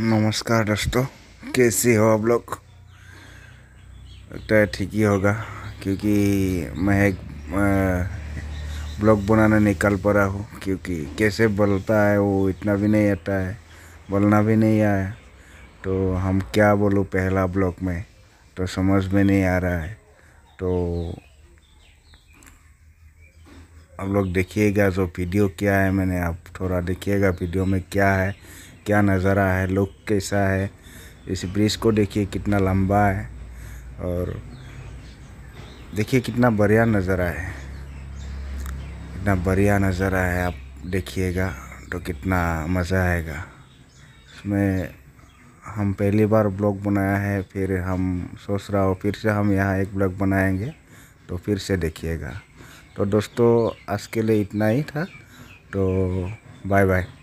नमस्कार दोस्तों कैसे हो आप लोग लगता है ठीक ही होगा क्योंकि मैं एक ब्लॉग बनाने निकल पड़ा हूँ क्योंकि कैसे बोलता है वो इतना भी नहीं आता है बोलना भी नहीं आया तो हम क्या बोलूँ पहला ब्लॉग में तो समझ में नहीं आ रहा है तो आप लोग देखिएगा जो वीडियो क्या है मैंने आप थोड़ा देखिएगा वीडियो में क्या है क्या नज़ारा है लुक कैसा है इस ब्रिज को देखिए कितना लंबा है और देखिए कितना बढ़िया नज़ारा है कितना बढ़िया नज़ारा है आप देखिएगा तो कितना मज़ा आएगा इसमें हम पहली बार ब्लॉग बनाया है फिर हम सोच रहा हो फिर से हम यहाँ एक ब्लॉग बनाएंगे तो फिर से देखिएगा तो दोस्तों आज के लिए इतना ही था तो बाय बाय